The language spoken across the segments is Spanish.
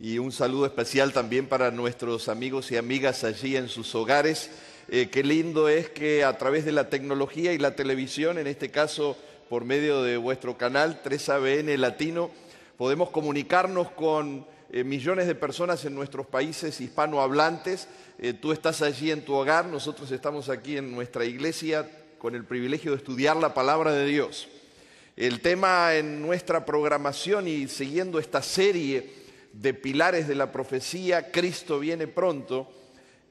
y un saludo especial también para nuestros amigos y amigas allí en sus hogares. Eh, qué lindo es que a través de la tecnología y la televisión, en este caso por medio de vuestro canal 3ABN Latino, podemos comunicarnos con eh, millones de personas en nuestros países hispanohablantes. Eh, tú estás allí en tu hogar, nosotros estamos aquí en nuestra iglesia con el privilegio de estudiar la palabra de Dios. El tema en nuestra programación y siguiendo esta serie de pilares de la profecía, Cristo viene pronto,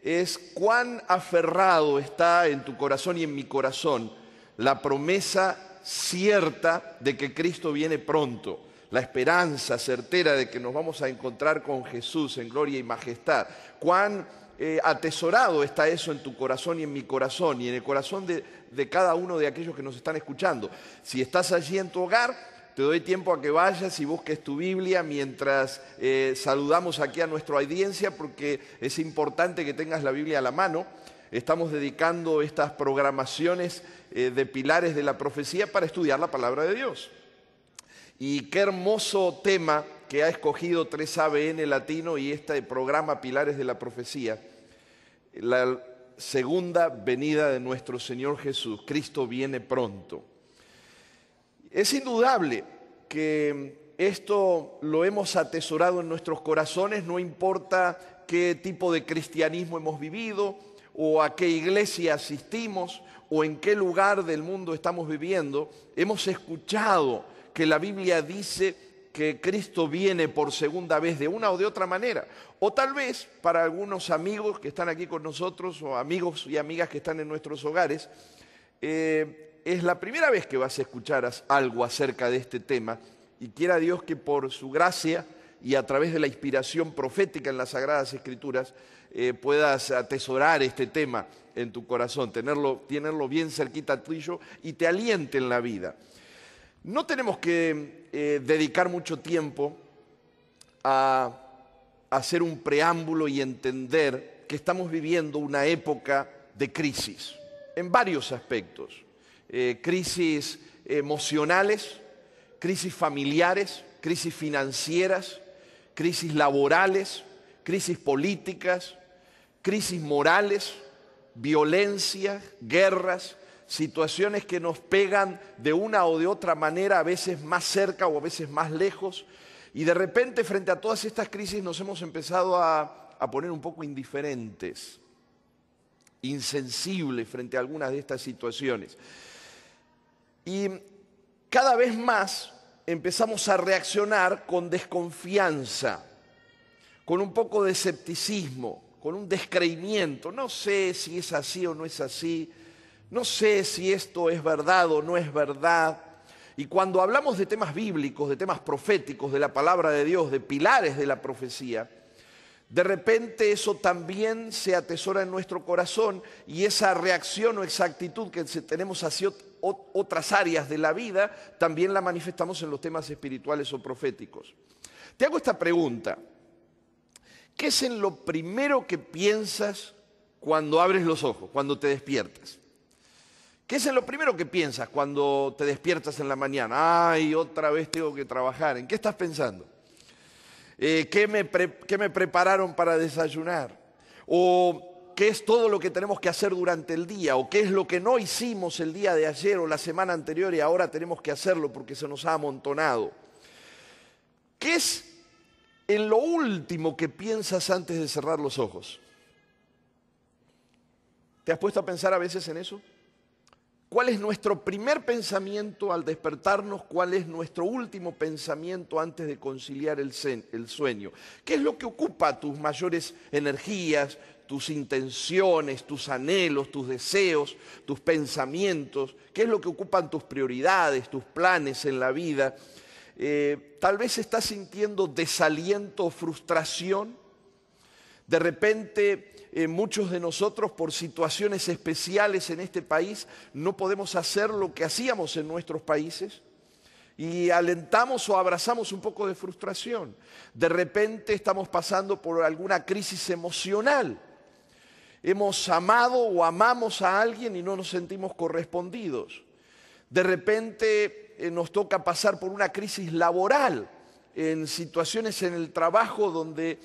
es cuán aferrado está en tu corazón y en mi corazón la promesa cierta de que Cristo viene pronto, la esperanza certera de que nos vamos a encontrar con Jesús en gloria y majestad. Cuán eh, atesorado está eso en tu corazón y en mi corazón y en el corazón de, de cada uno de aquellos que nos están escuchando. Si estás allí en tu hogar, te doy tiempo a que vayas y busques tu Biblia mientras eh, saludamos aquí a nuestra audiencia porque es importante que tengas la Biblia a la mano. Estamos dedicando estas programaciones eh, de pilares de la profecía para estudiar la palabra de Dios. Y qué hermoso tema que ha escogido 3ABN Latino y este programa Pilares de la Profecía. La segunda venida de nuestro Señor Jesucristo viene pronto. Es indudable que esto lo hemos atesorado en nuestros corazones, no importa qué tipo de cristianismo hemos vivido o a qué iglesia asistimos o en qué lugar del mundo estamos viviendo, hemos escuchado que la Biblia dice que Cristo viene por segunda vez de una o de otra manera. O tal vez para algunos amigos que están aquí con nosotros o amigos y amigas que están en nuestros hogares, eh, es la primera vez que vas a escuchar algo acerca de este tema y quiera Dios que por su gracia y a través de la inspiración profética en las Sagradas Escrituras eh, puedas atesorar este tema en tu corazón, tenerlo, tenerlo bien cerquita tuyo y te aliente en la vida. No tenemos que eh, dedicar mucho tiempo a hacer un preámbulo y entender que estamos viviendo una época de crisis en varios aspectos. Eh, crisis emocionales, crisis familiares, crisis financieras, crisis laborales, crisis políticas, crisis morales, violencia, guerras, situaciones que nos pegan de una o de otra manera, a veces más cerca o a veces más lejos. Y de repente, frente a todas estas crisis, nos hemos empezado a poner un poco indiferentes, insensibles frente a algunas de estas situaciones. Y cada vez más empezamos a reaccionar con desconfianza, con un poco de escepticismo, con un descreimiento. No sé si es así o no es así, no sé si esto es verdad o no es verdad. Y cuando hablamos de temas bíblicos, de temas proféticos, de la palabra de Dios, de pilares de la profecía, de repente eso también se atesora en nuestro corazón y esa reacción o exactitud que tenemos hacia, otras áreas de la vida, también la manifestamos en los temas espirituales o proféticos. Te hago esta pregunta. ¿Qué es en lo primero que piensas cuando abres los ojos, cuando te despiertas? ¿Qué es en lo primero que piensas cuando te despiertas en la mañana? Ay, otra vez tengo que trabajar. ¿En qué estás pensando? Eh, ¿qué, me ¿Qué me prepararon para desayunar? ¿O qué es todo lo que tenemos que hacer durante el día o qué es lo que no hicimos el día de ayer o la semana anterior y ahora tenemos que hacerlo porque se nos ha amontonado. ¿Qué es en lo último que piensas antes de cerrar los ojos? ¿Te has puesto a pensar a veces en eso? ¿Cuál es nuestro primer pensamiento al despertarnos? ¿Cuál es nuestro último pensamiento antes de conciliar el, el, sueño? ¿Qué es lo que ocupa tus mayores energías, tus intenciones, tus anhelos, tus deseos, tus pensamientos, qué es lo que ocupan tus prioridades, tus planes en la vida. Eh, tal vez estás sintiendo desaliento o frustración. De repente eh, muchos de nosotros por situaciones especiales en este país no podemos hacer lo que hacíamos en nuestros países y alentamos o abrazamos un poco de frustración. De repente estamos pasando por alguna crisis emocional hemos amado o amamos a alguien y no nos sentimos correspondidos. De repente eh, nos toca pasar por una crisis laboral, en situaciones en el trabajo donde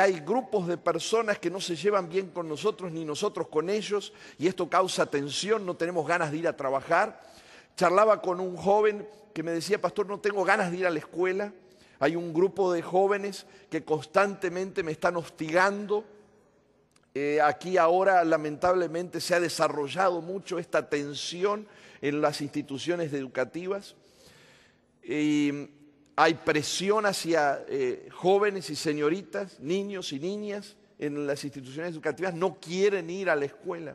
hay grupos de personas que no se llevan bien con nosotros ni nosotros con ellos y esto causa tensión, no tenemos ganas de ir a trabajar. Charlaba con un joven que me decía, pastor, no tengo ganas de ir a la escuela. Hay un grupo de jóvenes que constantemente me están hostigando eh, aquí ahora lamentablemente se ha desarrollado mucho esta tensión en las instituciones educativas. hay presión hacia eh, jóvenes y señoritas, niños y niñas en las instituciones educativas, no quieren ir a la escuela.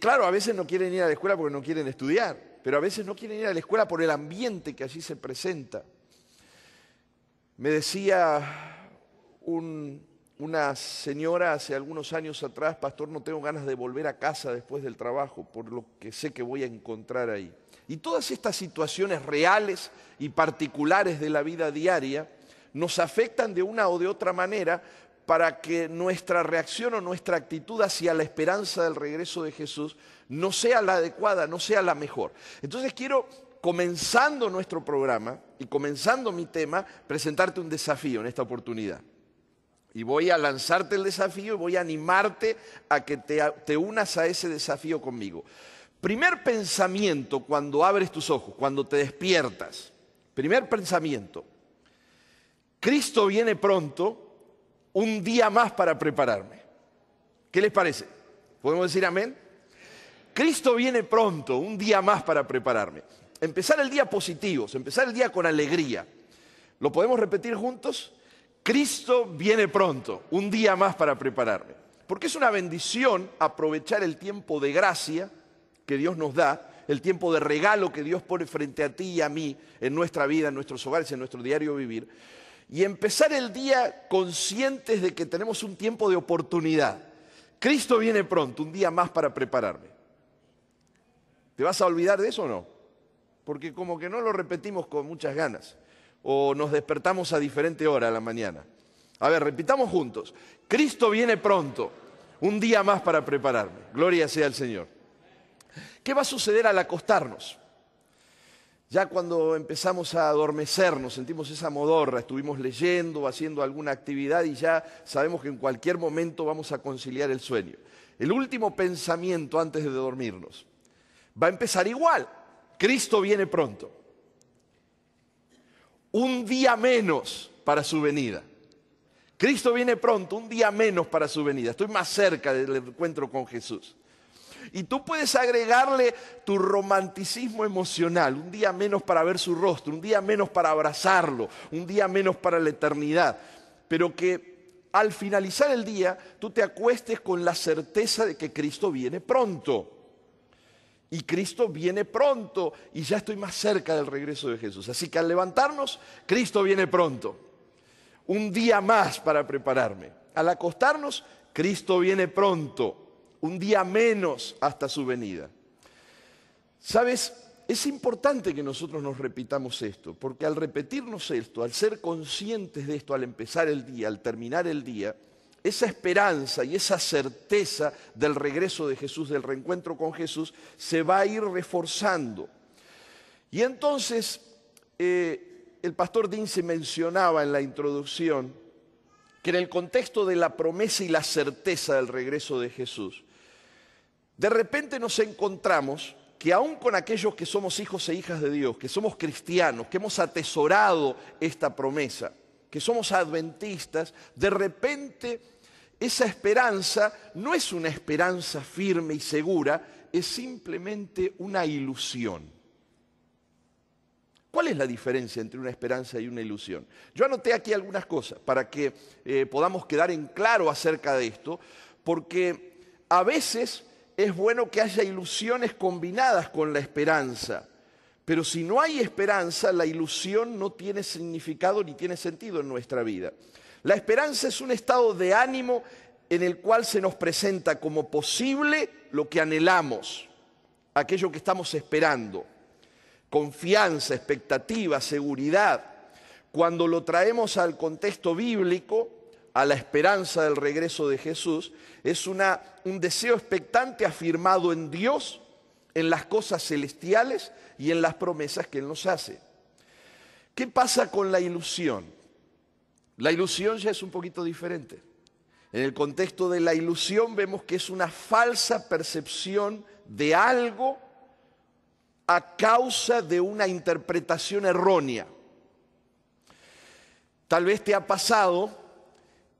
claro, a veces no quieren ir a la escuela porque no quieren estudiar, pero a veces no quieren ir a la escuela por el ambiente que allí se presenta. Me decía un una señora hace algunos años atrás, pastor, no tengo ganas de volver a casa después del trabajo, por lo que sé que voy a encontrar ahí. Y todas estas situaciones reales y particulares de la vida diaria nos afectan de una o de otra manera para que nuestra reacción o nuestra actitud hacia la esperanza del regreso de Jesús no sea la adecuada, no sea la mejor. Entonces quiero comenzando nuestro programa y comenzando mi tema, presentarte un desafío en esta oportunidad. Y voy a lanzarte el desafío y voy a animarte a que te, unas a ese desafío conmigo. Primer pensamiento cuando abres tus ojos, cuando te despiertas. Primer pensamiento. Cristo viene pronto, un día más para prepararme. ¿Qué les parece? ¿Podemos decir amén? Cristo viene pronto, un día más para prepararme. Empezar el día positivos, empezar el día con alegría. ¿Lo podemos repetir juntos? Cristo viene pronto, un día más para prepararme. Porque es una bendición aprovechar el tiempo de gracia que Dios nos da, el tiempo de regalo que Dios pone frente a ti y a mí en nuestra vida, en nuestros hogares, en nuestro diario vivir, y empezar el día conscientes de que tenemos un tiempo de oportunidad. Cristo viene pronto, un día más para prepararme. ¿Te vas a olvidar de eso o no? Porque como que no lo repetimos con muchas ganas o nos despertamos a diferente hora a la mañana. A ver, repitamos juntos. Cristo viene pronto, un día más para prepararme. Gloria sea al Señor. ¿Qué va a suceder al acostarnos? Ya cuando empezamos a adormecernos, sentimos esa modorra, estuvimos leyendo, haciendo alguna actividad y ya sabemos que en cualquier momento vamos a conciliar el sueño. El último pensamiento antes de dormirnos va a empezar igual. Cristo viene pronto un día menos para su venida. Cristo viene pronto, un día menos para su venida. Estoy más cerca del encuentro con Jesús. Y tú puedes agregarle tu romanticismo emocional, un día menos para ver su rostro, un día menos para abrazarlo, un día menos para la eternidad. Pero que al finalizar el día tú te acuestes con la certeza de que Cristo viene pronto. Y Cristo viene pronto y ya estoy más cerca del regreso de Jesús. Así que al levantarnos, Cristo viene pronto. Un día más para prepararme. Al acostarnos, Cristo viene pronto. Un día menos hasta su venida. ¿Sabes? Es importante que nosotros nos repitamos esto, porque al repetirnos esto, al ser conscientes de esto, al empezar el día, al terminar el día, esa esperanza y esa certeza del regreso de Jesús, del reencuentro con Jesús, se va a ir reforzando. Y entonces, eh, el pastor Dean se mencionaba en la introducción que en el contexto de la promesa y la certeza del regreso de Jesús, de repente nos encontramos que aún con aquellos que somos hijos e hijas de Dios, que somos cristianos, que hemos atesorado esta promesa, que somos adventistas, de repente esa esperanza no es una esperanza firme y segura, es simplemente una ilusión. ¿Cuál es la diferencia entre una esperanza y una ilusión? Yo anoté aquí algunas cosas para que eh, podamos quedar en claro acerca de esto, porque a veces es bueno que haya ilusiones combinadas con la esperanza, pero si no hay esperanza, la ilusión no tiene significado ni tiene sentido en nuestra vida. La esperanza es un estado de ánimo en el cual se nos presenta como posible lo que anhelamos, aquello que estamos esperando. Confianza, expectativa, seguridad. Cuando lo traemos al contexto bíblico, a la esperanza del regreso de Jesús, es un deseo expectante afirmado en Dios, en las cosas celestiales y en las promesas que Él nos hace. ¿Qué pasa con la ilusión? La ilusión ya es un poquito diferente. En el contexto de la ilusión vemos que es una falsa percepción de algo a causa de una interpretación errónea. Tal vez te ha pasado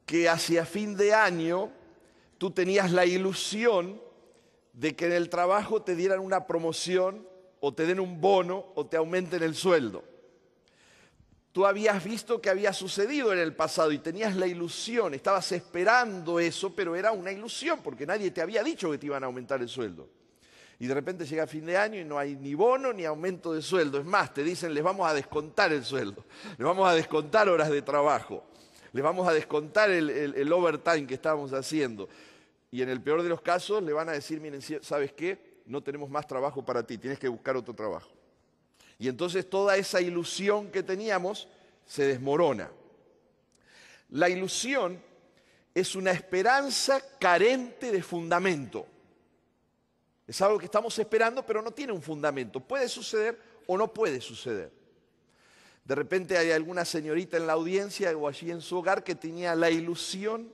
que hacia fin de año tú tenías la ilusión de que en el trabajo te dieran una promoción o te den un bono o te aumenten el sueldo. Tú habías visto que había sucedido en el pasado y tenías la ilusión, estabas esperando eso, pero era una ilusión porque nadie te había dicho que te iban a aumentar el sueldo. Y de repente llega fin de año y no hay ni bono ni aumento de sueldo. Es más, te dicen, les vamos a descontar el sueldo, les vamos a descontar horas de trabajo, les vamos a descontar el, el overtime que estábamos haciendo. Y en el peor de los casos le van a decir, miren, ¿sabes qué? No tenemos más trabajo para ti, tienes que buscar otro trabajo. Y entonces toda esa ilusión que teníamos se desmorona. La ilusión es una esperanza carente de fundamento. Es algo que estamos esperando, pero no tiene un fundamento. Puede suceder o no puede suceder. De repente hay alguna señorita en la audiencia o allí en su hogar que tenía la ilusión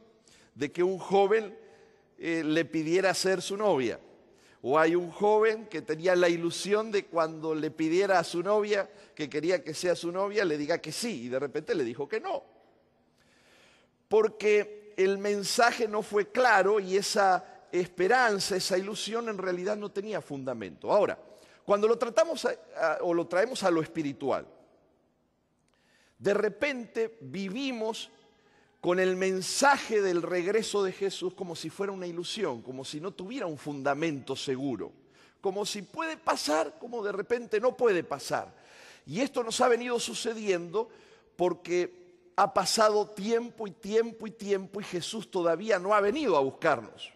de que un joven eh, le pidiera ser su novia. O hay un joven que tenía la ilusión de cuando le pidiera a su novia que quería que sea su novia, le diga que sí y de repente le dijo que no. Porque el mensaje no fue claro y esa esperanza, esa ilusión en realidad no tenía fundamento. Ahora, cuando lo tratamos o lo traemos a lo espiritual, de repente vivimos con el mensaje del regreso de Jesús como si fuera una ilusión, como si no tuviera un fundamento seguro, como si puede pasar, como de repente no puede pasar. Y esto nos ha venido sucediendo porque ha pasado tiempo y tiempo y tiempo y Jesús todavía no ha venido a buscarnos.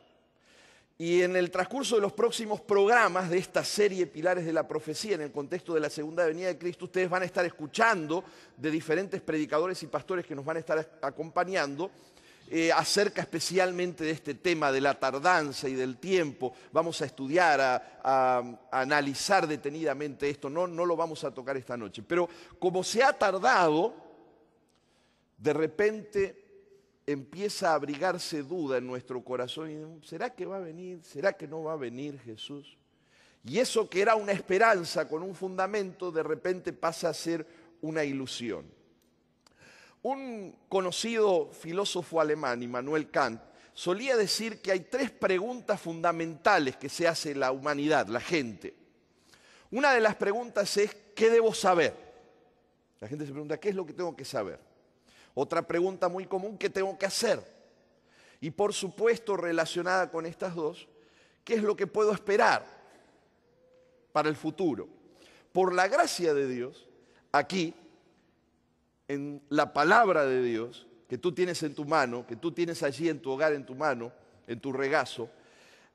Y en el transcurso de los próximos programas de esta serie Pilares de la Profecía, en el contexto de la segunda venida de Cristo, ustedes van a estar escuchando de diferentes predicadores y pastores que nos van a estar acompañando eh, acerca especialmente de este tema de la tardanza y del tiempo. Vamos a estudiar, a, analizar detenidamente esto. No, no lo vamos a tocar esta noche. Pero como se ha tardado, de repente empieza a abrigarse duda en nuestro corazón. ¿Será que va a venir? ¿Será que no va a venir Jesús? Y eso que era una esperanza con un fundamento, de repente pasa a ser una ilusión. Un conocido filósofo alemán, Immanuel Kant, solía decir que hay tres preguntas fundamentales que se hace la humanidad, la gente. Una de las preguntas es, ¿qué debo saber? La gente se pregunta, ¿qué es lo que tengo que saber? Otra pregunta muy común que tengo que hacer. Y por supuesto relacionada con estas dos, ¿qué es lo que puedo esperar para el futuro? Por la gracia de Dios, aquí, en la palabra de Dios que tú tienes en tu mano, que tú tienes allí en tu hogar, en tu mano, en tu regazo,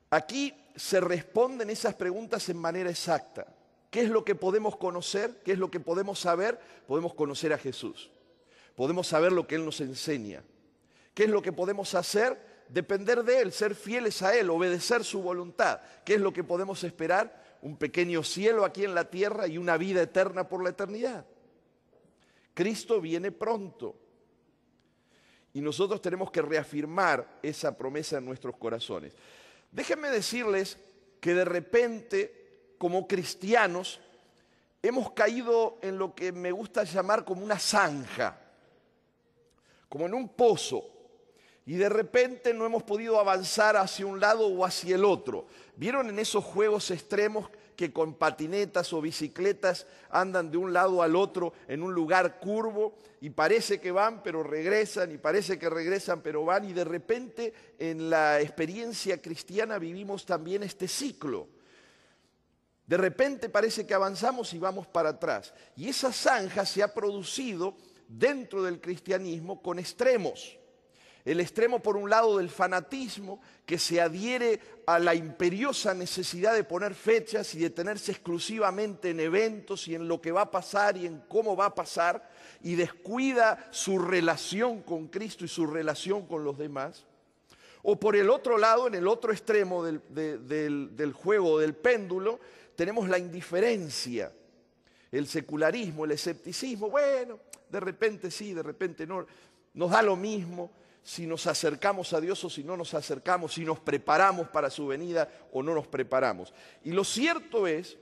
aquí se responden esas preguntas en manera exacta. ¿Qué es lo que podemos conocer? ¿Qué es lo que podemos saber? Podemos conocer a Jesús podemos saber lo que Él nos enseña. ¿Qué es lo que podemos hacer? Depender de Él, ser fieles a Él, obedecer su voluntad. ¿Qué es lo que podemos esperar? Un pequeño cielo aquí en la tierra y una vida eterna por la eternidad. Cristo viene pronto. Y nosotros tenemos que reafirmar esa promesa en nuestros corazones. Déjenme decirles que de repente, como cristianos, hemos caído en lo que me gusta llamar como una zanja como en un pozo, y de repente no hemos podido avanzar hacia un lado o hacia el otro. ¿Vieron en esos juegos extremos que con patinetas o bicicletas andan de un lado al otro en un lugar curvo y parece que van pero regresan y parece que regresan pero van y de repente en la experiencia cristiana vivimos también este ciclo. De repente parece que avanzamos y vamos para atrás. Y esa zanja se ha producido dentro del cristianismo con extremos. El extremo, por un lado, del fanatismo, que se adhiere a la imperiosa necesidad de poner fechas y de tenerse exclusivamente en eventos y en lo que va a pasar y en cómo va a pasar, y descuida su relación con Cristo y su relación con los demás. O por el otro lado, en el otro extremo del, del juego, del péndulo, tenemos la indiferencia el secularismo, el escepticismo, bueno, de repente sí, de repente no, nos da lo mismo si nos acercamos a Dios o si no nos acercamos, si nos preparamos para su venida o no nos preparamos. Y lo cierto es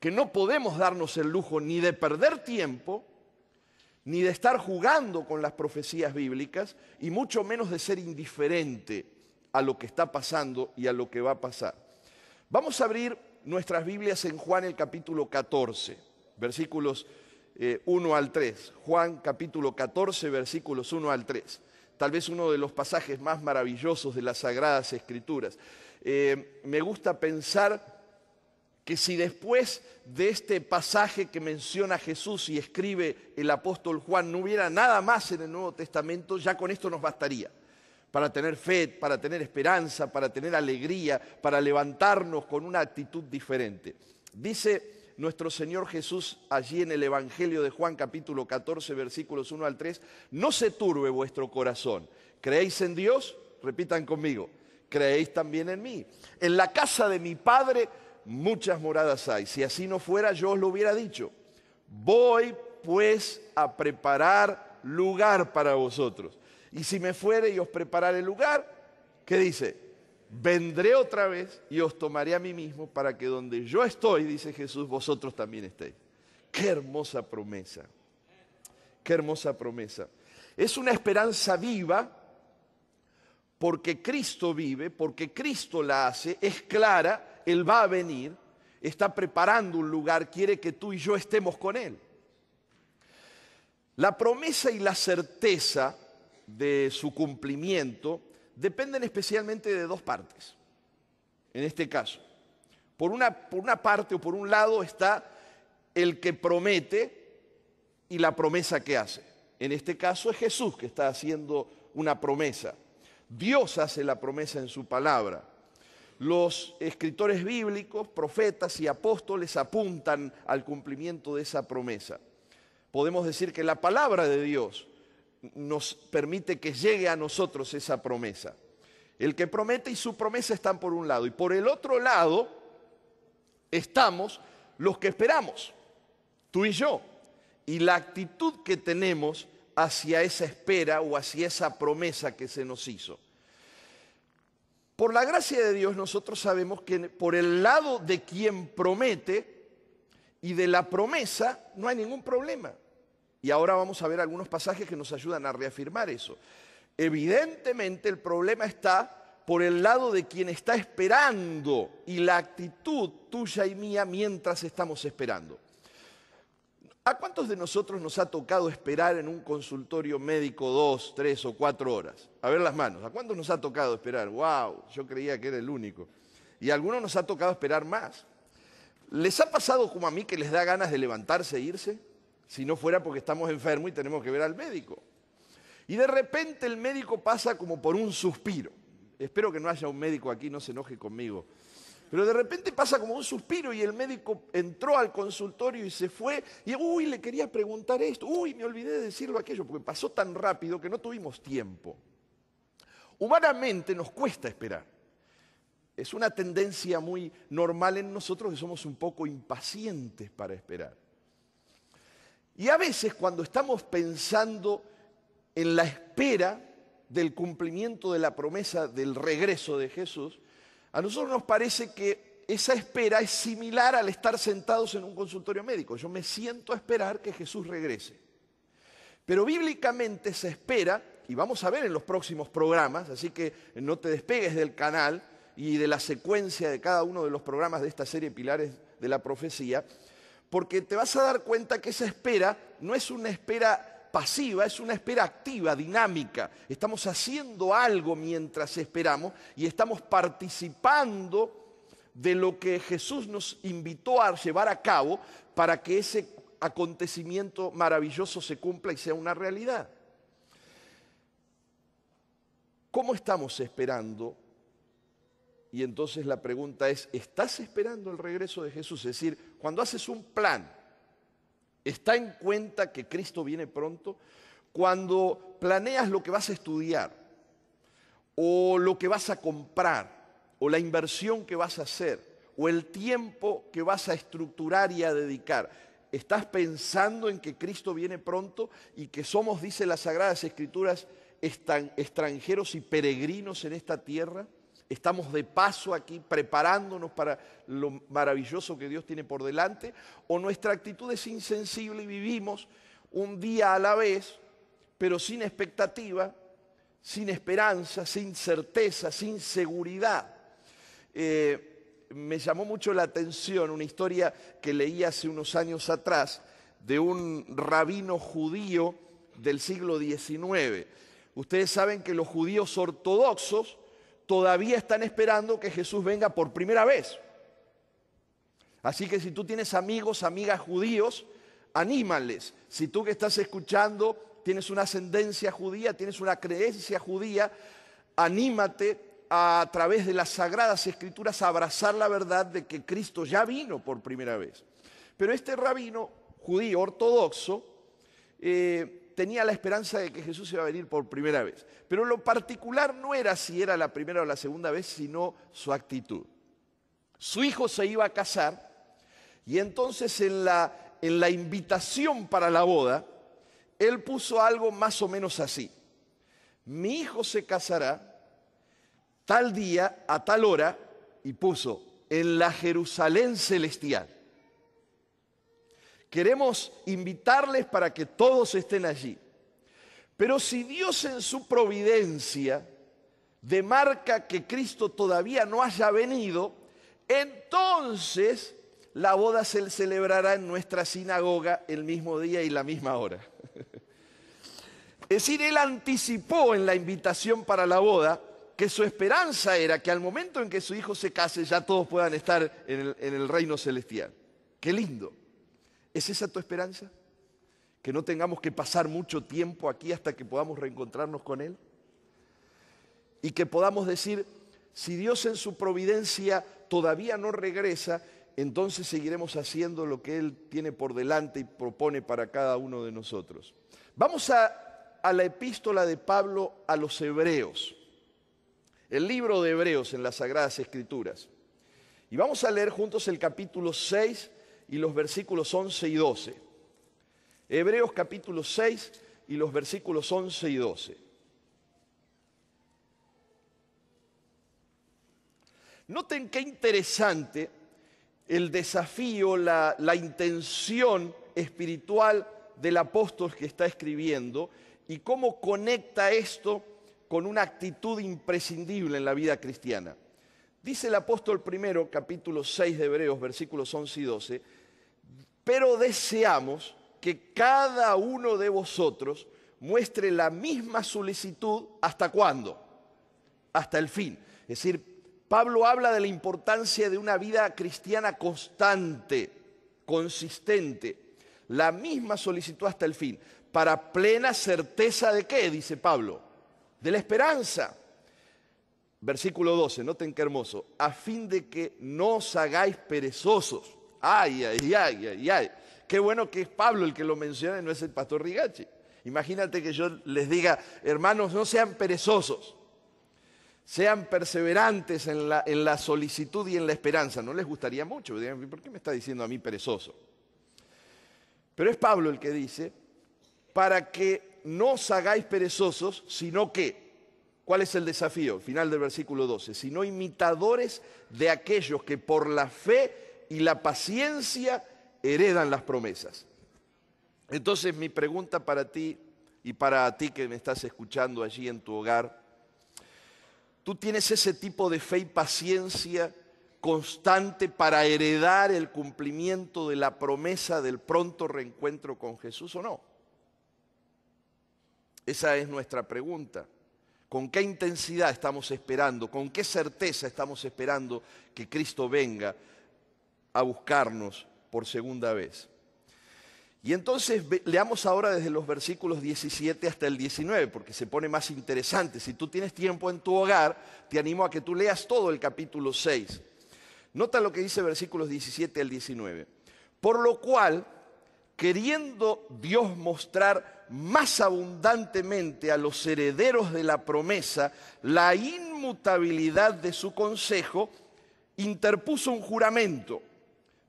que no podemos darnos el lujo ni de perder tiempo, ni de estar jugando con las profecías bíblicas, y mucho menos de ser indiferente a lo que está pasando y a lo que va a pasar. Vamos a abrir nuestras Biblias en Juan el capítulo 14 versículos 1 eh, al 3. Juan capítulo 14, versículos 1 al 3. Tal vez uno de los pasajes más maravillosos de las Sagradas Escrituras. Eh, me gusta pensar que si después de este pasaje que menciona Jesús y escribe el apóstol Juan no hubiera nada más en el Nuevo Testamento, ya con esto nos bastaría para tener fe, para tener esperanza, para tener alegría, para levantarnos con una actitud diferente. Dice nuestro Señor Jesús allí en el Evangelio de Juan capítulo 14 versículos 1 al 3, no se turbe vuestro corazón. ¿Creéis en Dios? Repitan conmigo, creéis también en mí. En la casa de mi Padre muchas moradas hay. Si así no fuera, yo os lo hubiera dicho. Voy pues a preparar lugar para vosotros. Y si me fuere y os prepararé lugar, ¿qué dice? vendré otra vez y os tomaré a mí mismo para que donde yo estoy, dice Jesús, vosotros también estéis. Qué hermosa promesa. Qué hermosa promesa. Es una esperanza viva porque Cristo vive, porque Cristo la hace, es clara, Él va a venir, está preparando un lugar, quiere que tú y yo estemos con Él. La promesa y la certeza de su cumplimiento dependen especialmente de dos partes, en este caso. Por una, por una parte o por un lado está el que promete y la promesa que hace. En este caso es Jesús que está haciendo una promesa. Dios hace la promesa en su palabra. Los escritores bíblicos, profetas y apóstoles apuntan al cumplimiento de esa promesa. Podemos decir que la palabra de Dios nos permite que llegue a nosotros esa promesa. El que promete y su promesa están por un lado y por el otro lado estamos los que esperamos, tú y yo, y la actitud que tenemos hacia esa espera o hacia esa promesa que se nos hizo. Por la gracia de Dios nosotros sabemos que por el lado de quien promete y de la promesa no hay ningún problema. Y ahora vamos a ver algunos pasajes que nos ayudan a reafirmar eso. Evidentemente el problema está por el lado de quien está esperando y la actitud tuya y mía mientras estamos esperando. ¿A cuántos de nosotros nos ha tocado esperar en un consultorio médico dos, tres o cuatro horas? A ver las manos. ¿A cuántos nos ha tocado esperar? ¡Wow! Yo creía que era el único. Y a algunos nos ha tocado esperar más. ¿Les ha pasado como a mí que les da ganas de levantarse e irse? si no fuera porque estamos enfermos y tenemos que ver al médico. Y de repente el médico pasa como por un suspiro. Espero que no haya un médico aquí, no se enoje conmigo. Pero de repente pasa como un suspiro y el médico entró al consultorio y se fue y, uy, le quería preguntar esto, uy, me olvidé de decirlo aquello, porque pasó tan rápido que no tuvimos tiempo. Humanamente nos cuesta esperar. Es una tendencia muy normal en nosotros que somos un poco impacientes para esperar. Y a veces cuando estamos pensando en la espera del cumplimiento de la promesa del regreso de Jesús, a nosotros nos parece que esa espera es similar al estar sentados en un consultorio médico. Yo me siento a esperar que Jesús regrese. Pero bíblicamente se espera, y vamos a ver en los próximos programas, así que no te despegues del canal y de la secuencia de cada uno de los programas de esta serie Pilares de la Profecía, porque te vas a dar cuenta que esa espera no es una espera pasiva, es una espera activa, dinámica. Estamos haciendo algo mientras esperamos y estamos participando de lo que Jesús nos invitó a llevar a cabo para que ese acontecimiento maravilloso se cumpla y sea una realidad. ¿Cómo estamos esperando y entonces la pregunta es, ¿estás esperando el regreso de Jesús? Es decir, cuando haces un plan, ¿está en cuenta que Cristo viene pronto? Cuando planeas lo que vas a estudiar, o lo que vas a comprar, o la inversión que vas a hacer, o el tiempo que vas a estructurar y a dedicar, ¿estás pensando en que Cristo viene pronto y que somos, dice las Sagradas Escrituras, extranjeros y peregrinos en esta tierra? estamos de paso aquí preparándonos para lo maravilloso que Dios tiene por delante, o nuestra actitud es insensible y vivimos un día a la vez, pero sin expectativa, sin esperanza, sin certeza, sin seguridad. Eh, me llamó mucho la atención una historia que leí hace unos años atrás de un rabino judío del siglo XIX. Ustedes saben que los judíos ortodoxos todavía están esperando que Jesús venga por primera vez. Así que si tú tienes amigos, amigas judíos, anímales. Si tú que estás escuchando tienes una ascendencia judía, tienes una creencia judía, anímate a, través de las sagradas escrituras a abrazar la verdad de que Cristo ya vino por primera vez. Pero este rabino judío ortodoxo, eh, tenía la esperanza de que Jesús iba a venir por primera vez. Pero lo particular no era si era la primera o la segunda vez, sino su actitud. Su hijo se iba a casar y entonces en la, en la invitación para la boda, él puso algo más o menos así. Mi hijo se casará tal día, a tal hora, y puso en la Jerusalén celestial. Queremos invitarles para que todos estén allí. Pero si Dios en su providencia demarca que Cristo todavía no haya venido, entonces la boda se celebrará en nuestra sinagoga el mismo día y la misma hora. Es decir, él anticipó en la invitación para la boda que su esperanza era que al momento en que su hijo se case ya todos puedan estar en el, en el reino celestial. Qué lindo. ¿Es esa tu esperanza? Que no tengamos que pasar mucho tiempo aquí hasta que podamos reencontrarnos con Él. Y que podamos decir, si Dios en su providencia todavía no regresa, entonces seguiremos haciendo lo que Él tiene por delante y propone para cada uno de nosotros. Vamos a, la epístola de Pablo a los Hebreos, el libro de Hebreos en las Sagradas Escrituras. Y vamos a leer juntos el capítulo 6 y los versículos 11 y 12. Hebreos capítulo 6 y los versículos 11 y 12. Noten qué interesante el desafío, la, la intención espiritual del apóstol que está escribiendo y cómo conecta esto con una actitud imprescindible en la vida cristiana. Dice el apóstol primero, capítulo 6 de Hebreos, versículos 11 y 12, pero deseamos que cada uno de vosotros muestre la misma solicitud hasta cuándo, hasta el fin. Es decir, Pablo habla de la importancia de una vida cristiana constante, consistente, la misma solicitud hasta el fin, para plena certeza de qué, dice Pablo, de la esperanza. Versículo 12, noten qué hermoso, a fin de que no os hagáis perezosos Ay, ay, ay, ay, ay. Qué bueno que es Pablo el que lo menciona y no es el pastor Rigachi. Imagínate que yo les diga, hermanos, no sean perezosos, sean perseverantes en la, solicitud y en la esperanza. No les gustaría mucho, ¿por qué me está diciendo a mí perezoso? Pero es Pablo el que dice, para que no os hagáis perezosos, sino que, ¿cuál es el desafío? Final del versículo 12, sino imitadores de aquellos que por la fe y la paciencia heredan las promesas. Entonces mi pregunta para ti y para ti que me estás escuchando allí en tu hogar, tú tienes ese tipo de fe y paciencia constante para heredar el cumplimiento de la promesa del pronto reencuentro con Jesús o no? Esa es nuestra pregunta. ¿Con qué intensidad estamos esperando? ¿Con qué certeza estamos esperando que Cristo venga a buscarnos por segunda vez. Y entonces leamos ahora desde los versículos 17 hasta el 19, porque se pone más interesante. Si tú tienes tiempo en tu hogar, te animo a que tú leas todo el capítulo 6. Nota lo que dice versículos 17 al 19. Por lo cual, queriendo Dios mostrar más abundantemente a los herederos de la promesa la inmutabilidad de su consejo, interpuso un juramento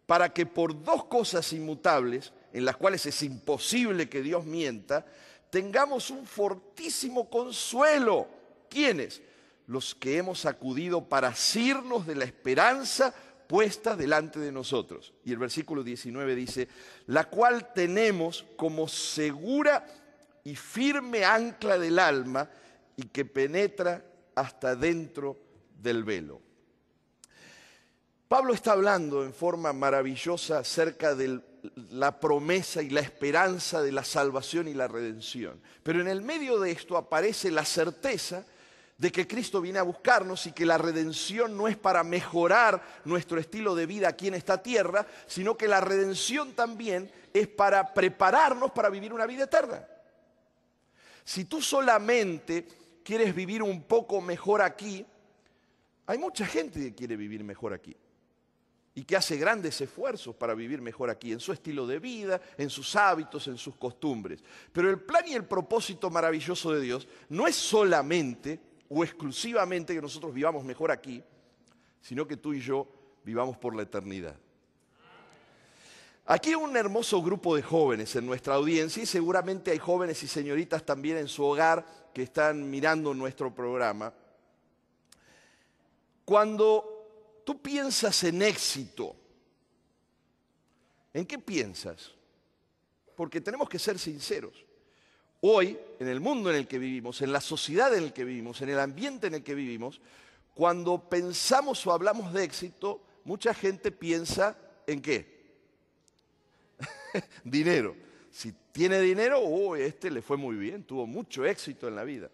para que por dos cosas inmutables, en las cuales es imposible que Dios mienta, tengamos un fortísimo consuelo. ¿Quiénes? Los que hemos acudido para asirnos de la esperanza puesta delante de nosotros. Y el versículo 19 dice, la cual tenemos como segura y firme ancla del alma y que penetra hasta dentro del velo. Pablo está hablando en forma maravillosa acerca de la promesa y la esperanza de la salvación y la redención. Pero en el medio de esto aparece la certeza de que Cristo viene a buscarnos y que la redención no es para mejorar nuestro estilo de vida aquí en esta tierra, sino que la redención también es para prepararnos para vivir una vida eterna. Si tú solamente quieres vivir un poco mejor aquí, hay mucha gente que quiere vivir mejor aquí y que hace grandes esfuerzos para vivir mejor aquí, en su estilo de vida, en sus hábitos, en sus costumbres. Pero el plan y el propósito maravilloso de Dios no es solamente o exclusivamente que nosotros vivamos mejor aquí, sino que tú y yo vivamos por la eternidad. Aquí hay un hermoso grupo de jóvenes en nuestra audiencia y seguramente hay jóvenes y señoritas también en su hogar que están mirando nuestro programa. Cuando tú piensas en éxito, ¿en qué piensas? Porque tenemos que ser sinceros. Hoy, en el mundo en el que vivimos, en la sociedad en el que vivimos, en el ambiente en el que vivimos, cuando pensamos o hablamos de éxito, mucha gente piensa en qué? dinero. Si tiene dinero, este le fue muy bien, tuvo mucho éxito en la vida.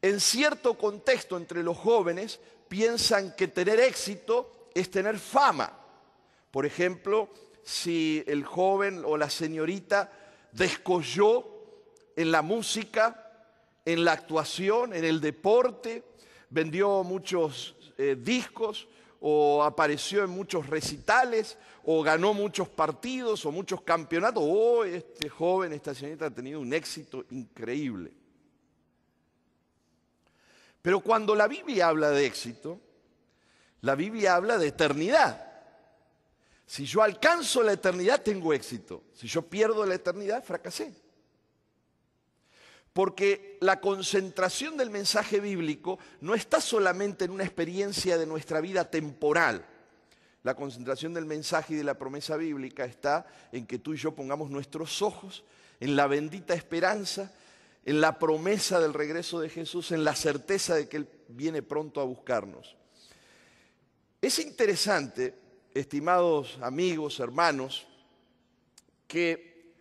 En cierto contexto entre los jóvenes, piensan que tener éxito es tener fama. Por ejemplo, si el joven o la señorita descolló en la música, en la actuación, en el deporte, vendió muchos eh, discos o apareció en muchos recitales o ganó muchos partidos o muchos campeonatos, oh, este joven, esta señorita ha tenido un éxito increíble. Pero cuando la Biblia habla de éxito, la Biblia habla de eternidad. Si yo alcanzo la eternidad, tengo éxito. Si yo pierdo la eternidad, fracasé. Porque la concentración del mensaje bíblico no está solamente en una experiencia de nuestra vida temporal. La concentración del mensaje y de la promesa bíblica está en que tú y yo pongamos nuestros ojos en la bendita esperanza en la promesa del regreso de Jesús, en la certeza de que Él viene pronto a buscarnos. Es interesante, estimados amigos, hermanos, que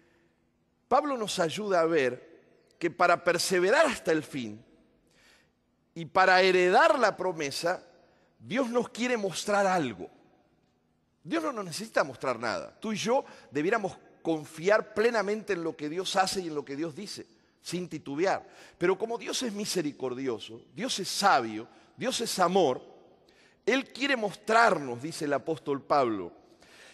Pablo nos ayuda a ver que para perseverar hasta el fin y para heredar la promesa, Dios nos quiere mostrar algo. Dios no nos necesita mostrar nada. Tú y yo debiéramos confiar plenamente en lo que Dios hace y en lo que Dios dice sin titubear. Pero como Dios es misericordioso, Dios es sabio, Dios es amor, Él quiere mostrarnos, dice el apóstol Pablo,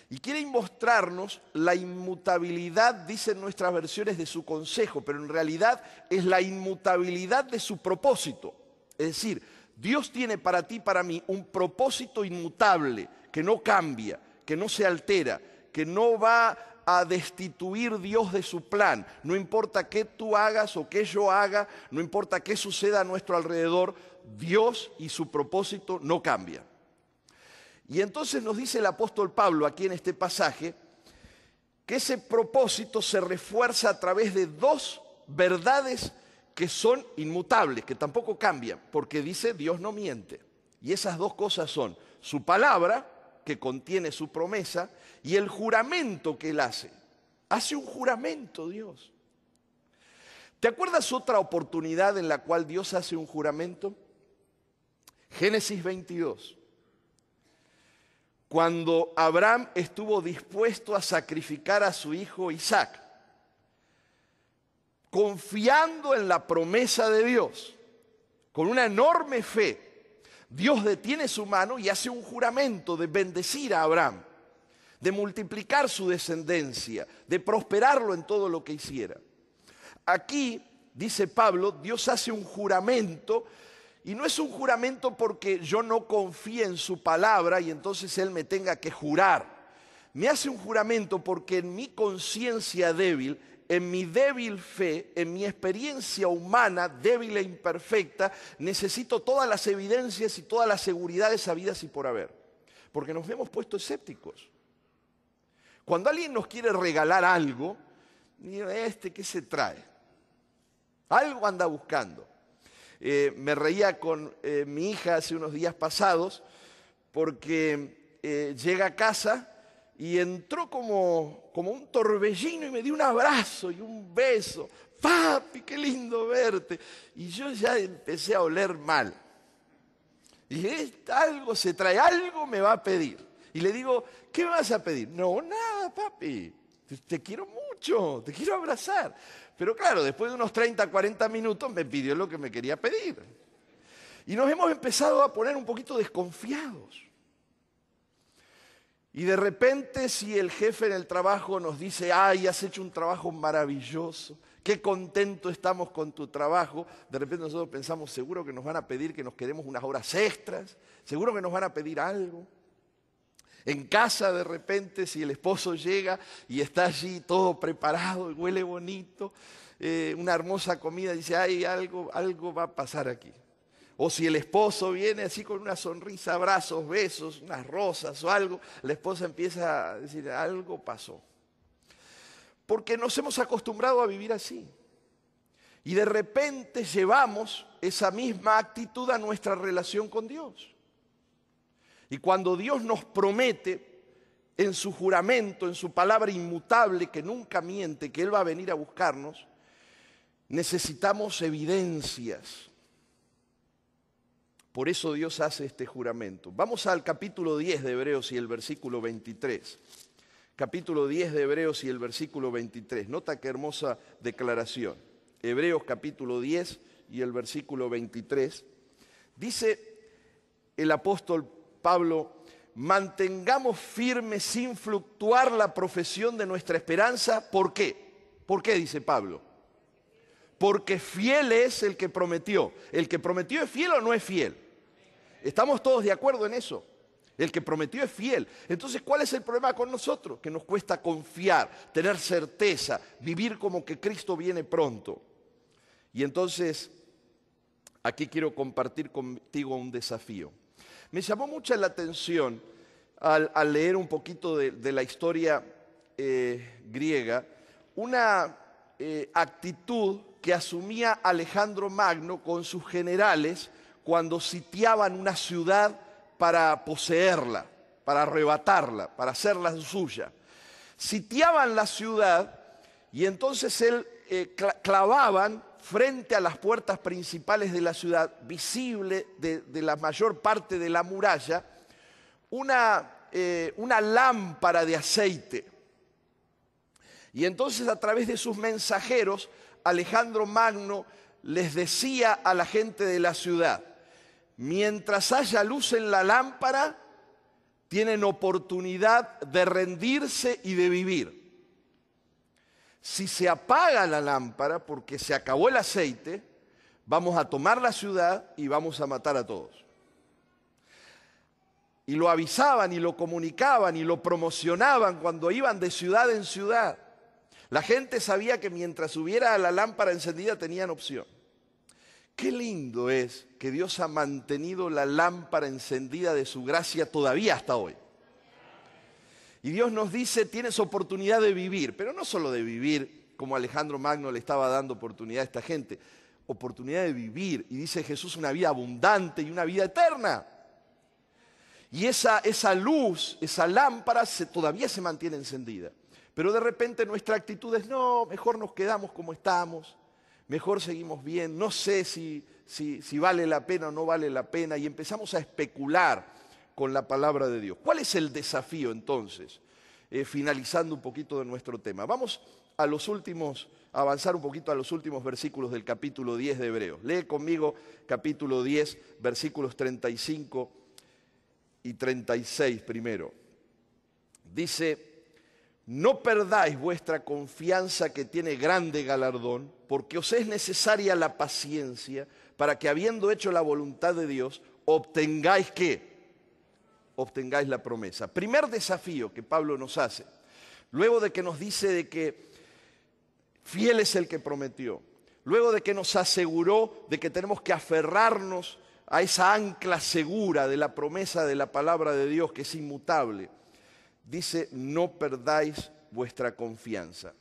y quiere mostrarnos la inmutabilidad, dicen nuestras versiones, de su consejo, pero en realidad es la inmutabilidad de su propósito. Es decir, Dios tiene para ti, para mí, un propósito inmutable, que no cambia, que no se altera, que no va a destituir Dios de su plan. No importa qué tú hagas o qué yo haga, no importa qué suceda a nuestro alrededor, Dios y su propósito no cambian. Y entonces nos dice el apóstol Pablo aquí en este pasaje que ese propósito se refuerza a través de dos verdades que son inmutables, que tampoco cambian, porque dice Dios no miente. Y esas dos cosas son su palabra que contiene su promesa y el juramento que él hace. Hace un juramento Dios. ¿Te acuerdas otra oportunidad en la cual Dios hace un juramento? Génesis 22. Cuando Abraham estuvo dispuesto a sacrificar a su hijo Isaac, confiando en la promesa de Dios, con una enorme fe, Dios detiene su mano y hace un juramento de bendecir a Abraham, de multiplicar su descendencia, de prosperarlo en todo lo que hiciera. Aquí, dice Pablo, Dios hace un juramento y no es un juramento porque yo no confíe en su palabra y entonces Él me tenga que jurar me hace un juramento porque en mi conciencia débil, en mi débil fe, en mi experiencia humana débil e imperfecta, necesito todas las evidencias y todas las seguridades sabidas y por haber. Porque nos hemos puesto escépticos. Cuando alguien nos quiere regalar algo, este, ¿qué se trae? Algo anda buscando. Eh, me reía con eh, mi hija hace unos días pasados porque eh, llega a casa y entró como, un torbellino y me dio un abrazo y un beso. Papi, qué lindo verte. Y yo ya empecé a oler mal. Y dije, algo se trae, algo me va a pedir. Y le digo, ¿qué vas a pedir? No, nada, papi. Te, te quiero mucho, te quiero abrazar. Pero claro, después de unos 30, 40 minutos me pidió lo que me quería pedir. Y nos hemos empezado a poner un poquito desconfiados. Y de repente si el jefe en el trabajo nos dice, ay, has hecho un trabajo maravilloso, qué contento estamos con tu trabajo, de repente nosotros pensamos, seguro que nos van a pedir que nos queremos unas horas extras, seguro que nos van a pedir algo. En casa de repente si el esposo llega y está allí todo preparado huele bonito, eh, una hermosa comida, dice, ay, algo, algo va a pasar aquí. O si el esposo viene así con una sonrisa, abrazos, besos, unas rosas o algo, la esposa empieza a decir, algo pasó. Porque nos hemos acostumbrado a vivir así. Y de repente llevamos esa misma actitud a nuestra relación con Dios. Y cuando Dios nos promete en su juramento, en su palabra inmutable que nunca miente, que Él va a venir a buscarnos, necesitamos evidencias por eso Dios hace este juramento. Vamos al capítulo 10 de Hebreos y el versículo 23. Capítulo 10 de Hebreos y el versículo 23. Nota qué hermosa declaración. Hebreos capítulo 10 y el versículo 23. Dice el apóstol Pablo, mantengamos firme sin fluctuar la profesión de nuestra esperanza. ¿Por qué? ¿Por qué dice Pablo? porque fiel es el que prometió. ¿El que prometió es fiel o no es fiel? Estamos todos de acuerdo en eso. El que prometió es fiel. Entonces, ¿cuál es el problema con nosotros? Que nos cuesta confiar, tener certeza, vivir como que Cristo viene pronto. Y entonces, aquí quiero compartir contigo un desafío. Me llamó mucha la atención al, leer un poquito de, la historia eh, griega una eh, actitud que asumía Alejandro Magno con sus generales cuando sitiaban una ciudad para poseerla, para arrebatarla, para hacerla suya. Sitiaban la ciudad y entonces él eh, clavaban frente a las puertas principales de la ciudad, visible de, la mayor parte de la muralla, eh, una lámpara de aceite. Y entonces a través de sus mensajeros Alejandro Magno les decía a la gente de la ciudad, mientras haya luz en la lámpara, tienen oportunidad de rendirse y de vivir. Si se apaga la lámpara porque se acabó el aceite, vamos a tomar la ciudad y vamos a matar a todos. Y lo avisaban y lo comunicaban y lo promocionaban cuando iban de ciudad en ciudad. La gente sabía que mientras hubiera la lámpara encendida tenían opción. Qué lindo es que Dios ha mantenido la lámpara encendida de su gracia todavía hasta hoy. Y Dios nos dice, tienes oportunidad de vivir, pero no solo de vivir como Alejandro Magno le estaba dando oportunidad a esta gente, oportunidad de vivir, y dice Jesús, una vida abundante y una vida eterna. Y esa, esa luz, esa lámpara se, todavía se mantiene encendida. Pero de repente nuestra actitud es, no, mejor nos quedamos como estamos, mejor seguimos bien, no sé si, si, vale la pena o no vale la pena, y empezamos a especular con la palabra de Dios. ¿Cuál es el desafío entonces? Eh, finalizando un poquito de nuestro tema. Vamos a los últimos, a avanzar un poquito a los últimos versículos del capítulo 10 de Hebreos. Lee conmigo capítulo 10, versículos 35 y 36 primero. Dice, no perdáis vuestra confianza que tiene grande galardón, porque os es necesaria la paciencia para que habiendo hecho la voluntad de Dios, obtengáis qué? Obtengáis la promesa. Primer desafío que Pablo nos hace, luego de que nos dice de que fiel es el que prometió, luego de que nos aseguró de que tenemos que aferrarnos a esa ancla segura de la promesa de la palabra de Dios que es inmutable dice, no perdáis vuestra confianza.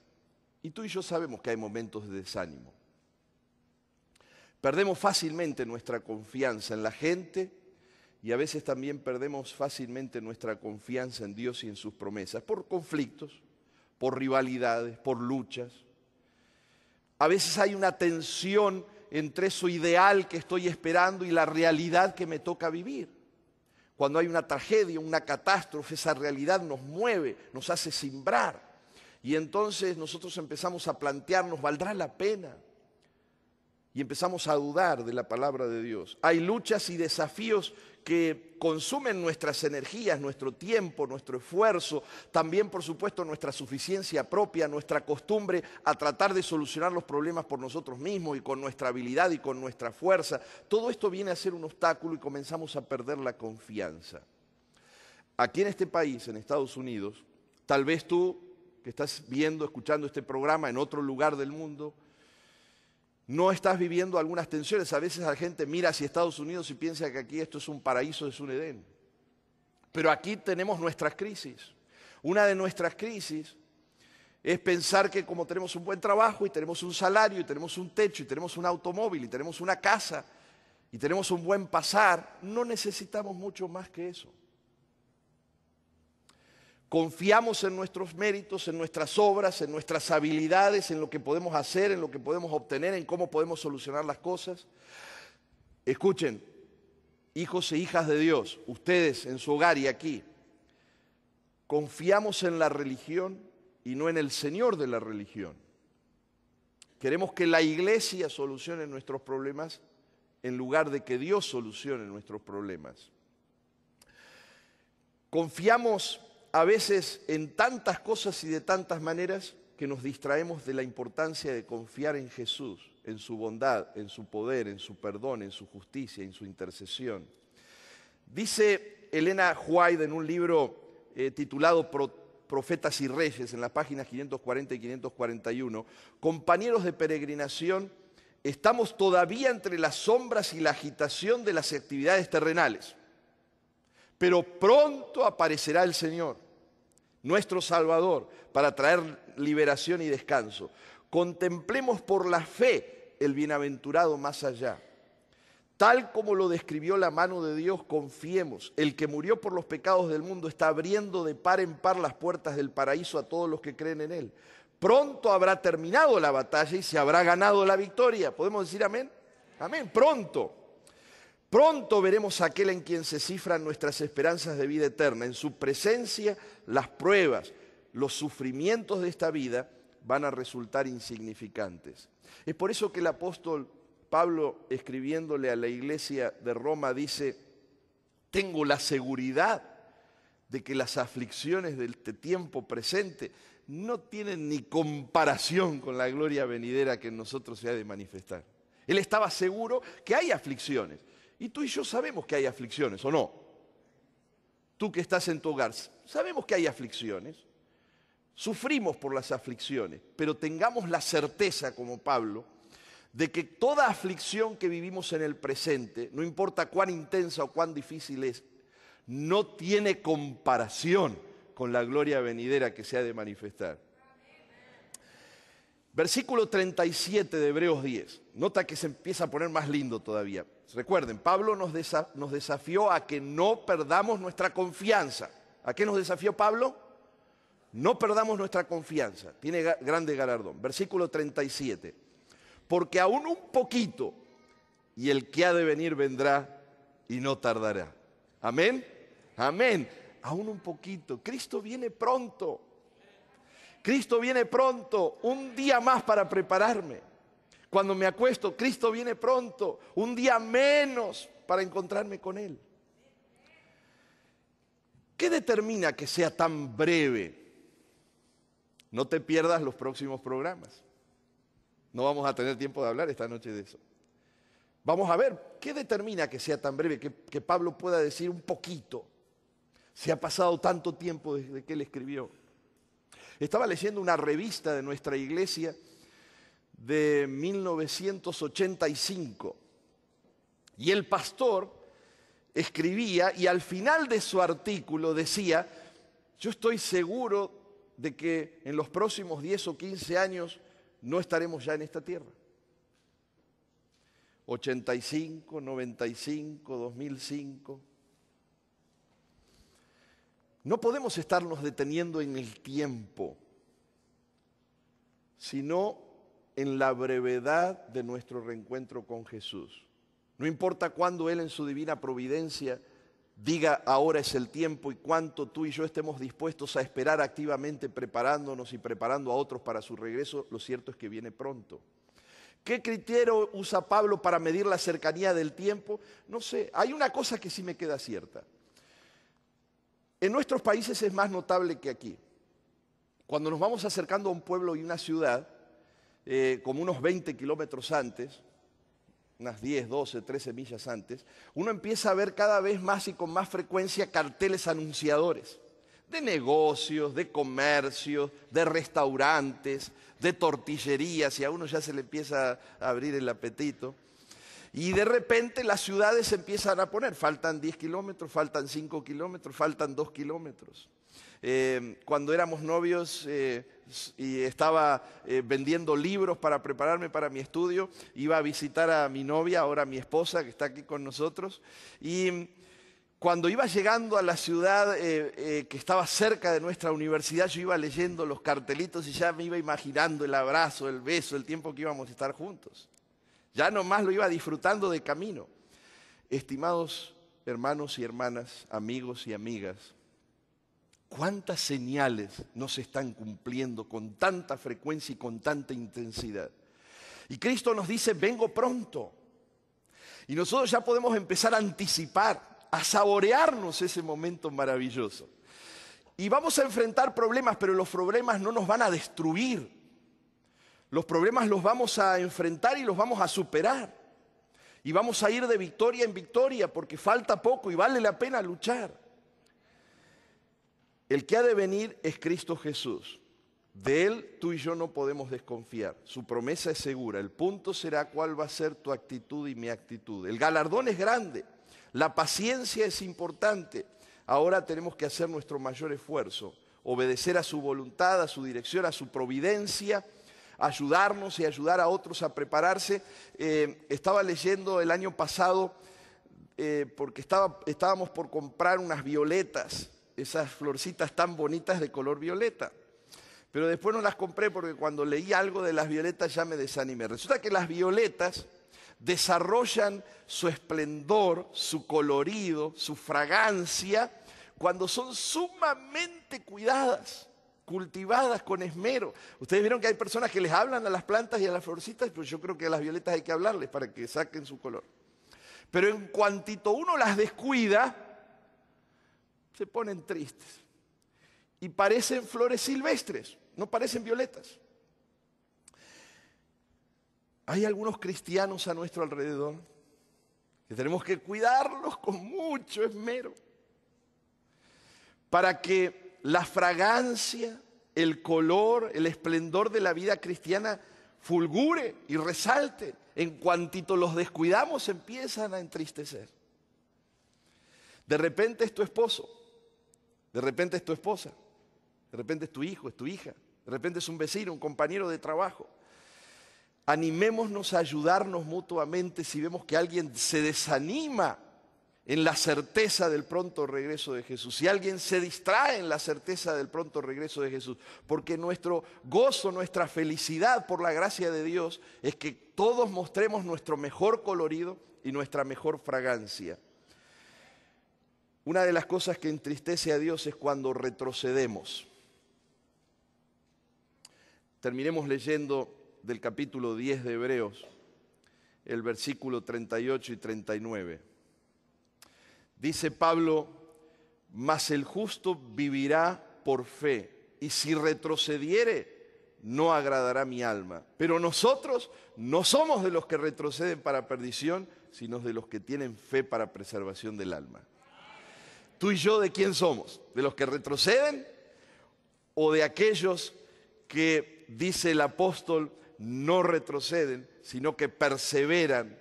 Y tú y yo sabemos que hay momentos de desánimo. Perdemos fácilmente nuestra confianza en la gente y a veces también perdemos fácilmente nuestra confianza en Dios y en sus promesas por conflictos, por rivalidades, por luchas. A veces hay una tensión entre eso ideal que estoy esperando y la realidad que me toca vivir. Cuando hay una tragedia, una catástrofe, esa realidad nos mueve, nos hace simbrar. Y entonces nosotros empezamos a plantearnos, ¿valdrá la pena? y empezamos a dudar de la palabra de Dios. Hay luchas y desafíos que consumen nuestras energías, nuestro tiempo, nuestro esfuerzo, también por supuesto nuestra suficiencia propia, nuestra costumbre a tratar de solucionar los problemas por nosotros mismos y con nuestra habilidad y con nuestra fuerza. Todo esto viene a ser un obstáculo y comenzamos a perder la confianza. Aquí en este país, en Estados Unidos, tal vez tú que estás viendo, escuchando este programa en otro lugar del mundo, no estás viviendo algunas tensiones. A veces la gente mira hacia Estados Unidos y piensa que aquí esto es un paraíso, es un Edén. Pero aquí tenemos nuestras crisis. Una de nuestras crisis es pensar que como tenemos un buen trabajo y tenemos un salario y tenemos un techo y tenemos un automóvil y tenemos una casa y tenemos un buen pasar, no necesitamos mucho más que eso. Confiamos en nuestros méritos, en nuestras obras, en nuestras habilidades, en lo que podemos hacer, en lo que podemos obtener, en cómo podemos solucionar las cosas. Escuchen, hijos e hijas de Dios, ustedes en su hogar y aquí, confiamos en la religión y no en el Señor de la religión. Queremos que la iglesia solucione nuestros problemas en lugar de que Dios solucione nuestros problemas. Confiamos a veces en tantas cosas y de tantas maneras que nos distraemos de la importancia de confiar en Jesús, en su bondad, en su poder, en su perdón, en su justicia, en su intercesión. Dice Elena White en un libro eh, titulado Profetas y Reyes, en las páginas 540 y 541, compañeros de peregrinación, estamos todavía entre las sombras y la agitación de las actividades terrenales. Pero pronto aparecerá el Señor, nuestro Salvador, para traer liberación y descanso. Contemplemos por la fe el bienaventurado más allá. Tal como lo describió la mano de Dios, confiemos. El que murió por los pecados del mundo está abriendo de par en par las puertas del paraíso a todos los que creen en Él. Pronto habrá terminado la batalla y se habrá ganado la victoria. ¿Podemos decir amén? Amén, pronto. Pronto veremos a aquel en quien se cifran nuestras esperanzas de vida eterna. En su presencia, las pruebas, los sufrimientos de esta vida van a resultar insignificantes. Es por eso que el apóstol Pablo, escribiéndole a la iglesia de Roma, dice, tengo la seguridad de que las aflicciones de este tiempo presente no tienen ni comparación con la gloria venidera que en nosotros se ha de manifestar. Él estaba seguro que hay aflicciones, y tú y yo sabemos que hay aflicciones, ¿o no? Tú que estás en tu hogar, sabemos que hay aflicciones. Sufrimos por las aflicciones, pero tengamos la certeza, como Pablo, de que toda aflicción que vivimos en el presente, no importa cuán intensa o cuán difícil es, no tiene comparación con la gloria venidera que se ha de manifestar. Versículo 37 de Hebreos 10. Nota que se empieza a poner más lindo todavía. Recuerden, Pablo nos, desafió a que no perdamos nuestra confianza. ¿A qué nos desafió Pablo? No perdamos nuestra confianza. Tiene grande galardón. Versículo 37. Porque aún un poquito, y el que ha de venir vendrá y no tardará. Amén. Amén. Aún un poquito. Cristo viene pronto. Cristo viene pronto. Un día más para prepararme. Cuando me acuesto, Cristo viene pronto, un día menos para encontrarme con Él. ¿Qué determina que sea tan breve? No te pierdas los próximos programas. No vamos a tener tiempo de hablar esta noche de eso. Vamos a ver, ¿qué determina que sea tan breve, que, Pablo pueda decir un poquito? Se ha pasado tanto tiempo desde que él escribió. Estaba leyendo una revista de nuestra iglesia de 1985. Y el pastor escribía y al final de su artículo decía, yo estoy seguro de que en los próximos 10 o 15 años no estaremos ya en esta tierra. 85, 95, 2005. No podemos estarnos deteniendo en el tiempo, sino en la brevedad de nuestro reencuentro con Jesús. No importa cuándo Él en su divina providencia diga ahora es el tiempo y cuánto tú y yo estemos dispuestos a esperar activamente preparándonos y preparando a otros para su regreso, lo cierto es que viene pronto. ¿Qué criterio usa Pablo para medir la cercanía del tiempo? No sé, hay una cosa que sí me queda cierta. En nuestros países es más notable que aquí. Cuando nos vamos acercando a un pueblo y una ciudad, eh, como unos 20 kilómetros antes, unas 10, 12, 13 millas antes, uno empieza a ver cada vez más y con más frecuencia carteles anunciadores de negocios, de comercios, de restaurantes, de tortillerías, y a uno ya se le empieza a abrir el apetito. Y de repente las ciudades empiezan a poner, faltan 10 kilómetros, faltan 5 kilómetros, faltan 2 kilómetros. Eh, cuando éramos novios, eh, y estaba eh, vendiendo libros para prepararme para mi estudio. Iba a visitar a mi novia, ahora mi esposa, que está aquí con nosotros. Y mm, cuando iba llegando a la ciudad eh, eh, que estaba cerca de nuestra universidad, yo iba leyendo los cartelitos y ya me iba imaginando el abrazo, el beso, el tiempo que íbamos a estar juntos. Ya nomás lo iba disfrutando de camino. Estimados hermanos y hermanas, amigos y amigas, ¿Cuántas señales no se están cumpliendo con tanta frecuencia y con tanta intensidad? Y Cristo nos dice, vengo pronto. Y nosotros ya podemos empezar a anticipar, a saborearnos ese momento maravilloso. Y vamos a enfrentar problemas, pero los problemas no nos van a destruir. Los problemas los vamos a enfrentar y los vamos a superar. Y vamos a ir de victoria en victoria porque falta poco y vale la pena luchar. El que ha de venir es Cristo Jesús. De Él tú y yo no podemos desconfiar. Su promesa es segura. El punto será cuál va a ser tu actitud y mi actitud. El galardón es grande. La paciencia es importante. Ahora tenemos que hacer nuestro mayor esfuerzo. Obedecer a su voluntad, a su dirección, a su providencia ayudarnos y ayudar a otros a prepararse. Eh, estaba leyendo el año pasado, eh, porque estábamos por comprar unas violetas esas florcitas tan bonitas de color violeta. Pero después no las compré porque cuando leí algo de las violetas ya me desanimé. Resulta que las violetas desarrollan su esplendor, su colorido, su fragancia, cuando son sumamente cuidadas, cultivadas con esmero. Ustedes vieron que hay personas que les hablan a las plantas y a las florcitas, pero yo creo que a las violetas hay que hablarles para que saquen su color. Pero en cuantito uno las descuida, se ponen tristes y parecen flores silvestres, no parecen violetas. Hay algunos cristianos a nuestro alrededor que tenemos que cuidarlos con mucho esmero para que la fragancia, el color, el esplendor de la vida cristiana fulgure y resalte. En cuantito los descuidamos empiezan a entristecer. De repente es tu esposo de repente es tu esposa, de repente es tu hijo, es tu hija, de repente es un vecino, un compañero de trabajo. Animémonos a ayudarnos mutuamente si vemos que alguien se desanima en la certeza del pronto regreso de Jesús, si alguien se distrae en la certeza del pronto regreso de Jesús, porque nuestro gozo, nuestra felicidad por la gracia de Dios es que todos mostremos nuestro mejor colorido y nuestra mejor fragancia. Una de las cosas que entristece a Dios es cuando retrocedemos. Terminemos leyendo del capítulo 10 de Hebreos, el versículo 38 y 39. Dice Pablo, mas el justo vivirá por fe, y si retrocediere, no agradará mi alma. Pero nosotros no somos de los que retroceden para perdición, sino de los que tienen fe para preservación del alma tú y yo de quién somos, de los que retroceden o de aquellos que, dice el apóstol, no retroceden, sino que perseveran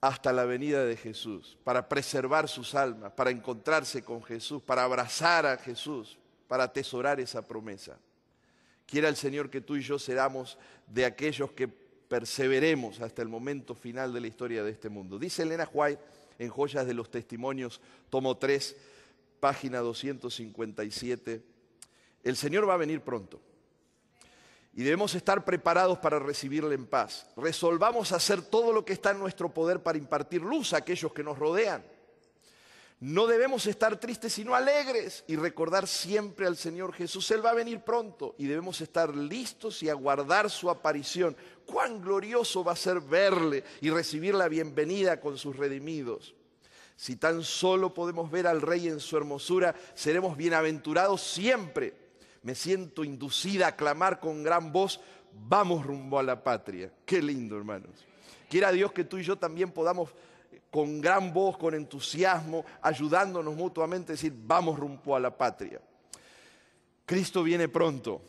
hasta la venida de Jesús, para preservar sus almas, para encontrarse con Jesús, para abrazar a Jesús, para atesorar esa promesa. Quiera el Señor que tú y yo seamos de aquellos que perseveremos hasta el momento final de la historia de este mundo. Dice Elena White, en Joyas de los Testimonios, tomo 3, página 257. El Señor va a venir pronto y debemos estar preparados para recibirle en paz. Resolvamos hacer todo lo que está en nuestro poder para impartir luz a aquellos que nos rodean. No debemos estar tristes sino alegres y recordar siempre al Señor Jesús. Él va a venir pronto y debemos estar listos y aguardar su aparición. Cuán glorioso va a ser verle y recibir la bienvenida con sus redimidos. Si tan solo podemos ver al Rey en su hermosura, seremos bienaventurados siempre. Me siento inducida a clamar con gran voz, vamos rumbo a la patria. Qué lindo, hermanos. Quiera Dios que tú y yo también podamos con gran voz, con entusiasmo, ayudándonos mutuamente a decir, vamos rumbo a la patria. Cristo viene pronto.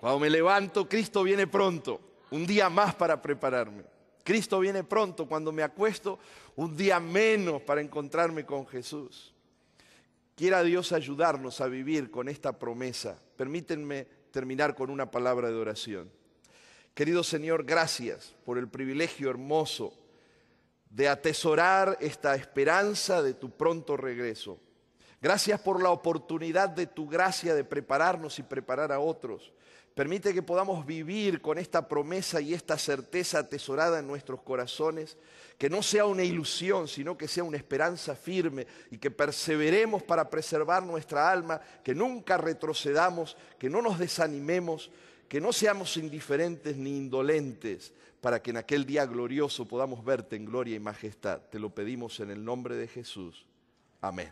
Cuando me levanto, Cristo viene pronto. Un día más para prepararme. Cristo viene pronto. Cuando me acuesto, un día menos para encontrarme con Jesús. Quiera Dios ayudarnos a vivir con esta promesa. Permítanme terminar con una palabra de oración. Querido Señor, gracias por el privilegio hermoso de atesorar esta esperanza de tu pronto regreso. Gracias por la oportunidad de tu gracia de prepararnos y preparar a otros. Permite que podamos vivir con esta promesa y esta certeza atesorada en nuestros corazones, que no sea una ilusión, sino que sea una esperanza firme y que perseveremos para preservar nuestra alma, que nunca retrocedamos, que no nos desanimemos, que no seamos indiferentes ni indolentes, para que en aquel día glorioso podamos verte en gloria y majestad. Te lo pedimos en el nombre de Jesús. Amén.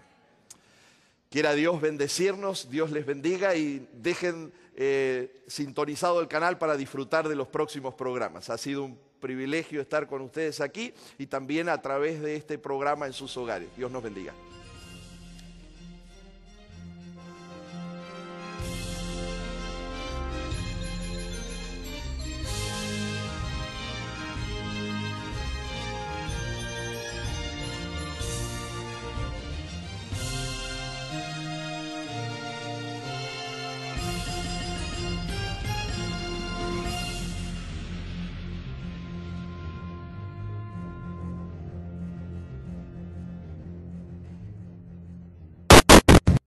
Quiera Dios bendecirnos, Dios les bendiga y dejen eh, sintonizado el canal para disfrutar de los próximos programas. Ha sido un privilegio estar con ustedes aquí y también a través de este programa en sus hogares. Dios nos bendiga.